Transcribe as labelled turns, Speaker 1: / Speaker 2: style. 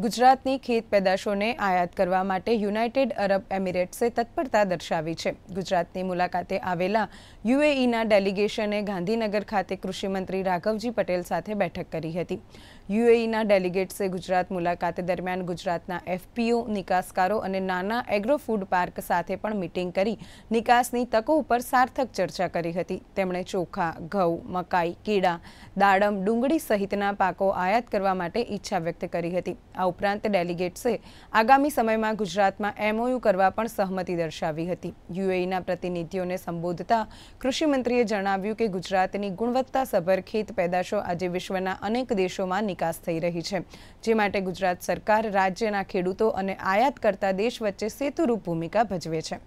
Speaker 1: ગુજરાતની ખેત પેદાશોને આયાત કરવા માટે યુનાઇટેડ અરબ એમિરેટ્સે તત્પરતા દર્શાવી છે ગુજરાતની મુલાકાતે આવેલા યુએઈના ડેલિગેશને ગાંધીનગર ખાતે કૃષિમંત્રી રાઘવજી પટેલ સાથે બેઠક કરી હતી યુએઈના ડેલિગેટ્સે ગુજરાત મુલાકાત દરમિયાન ગુજરાતના એફપીઓ નિકાસકારો અને નાના એગ્રો ફૂડ પાર્ક સાથે પણ મિટિંગ કરી નિકાસની તકો ઉપર સાર્થક ચર્ચા કરી હતી તેમણે ચોખા ઘઉં મકાઈ કેળા દાડમ ડુંગળી સહિતના પાકો આયાત કરવા માટે ઈચ્છા વ્યક્ત કરી હતી આ ઉપરાંત ડેલિગેટ્સે આગામી સમયમાં ગુજરાતમાં એમઓયુ કરવા પણ સહમતી દર્શાવી હતી યુએઈના પ્રતિનિધિઓને સંબોધતા કૃષિમંત્રીએ જણાવ્યું કે ગુજરાતની ગુણવત્તાસભર ખેત પેદાશો આજે વિશ્વના અનેક દેશોમાં નિકાસ થઈ રહી છે જે માટે ગુજરાત સરકાર રાજ્યના ખેડૂતો અને આયાત કરતા દેશ વચ્ચે સેતુરૂપ ભૂમિકા ભજવે છે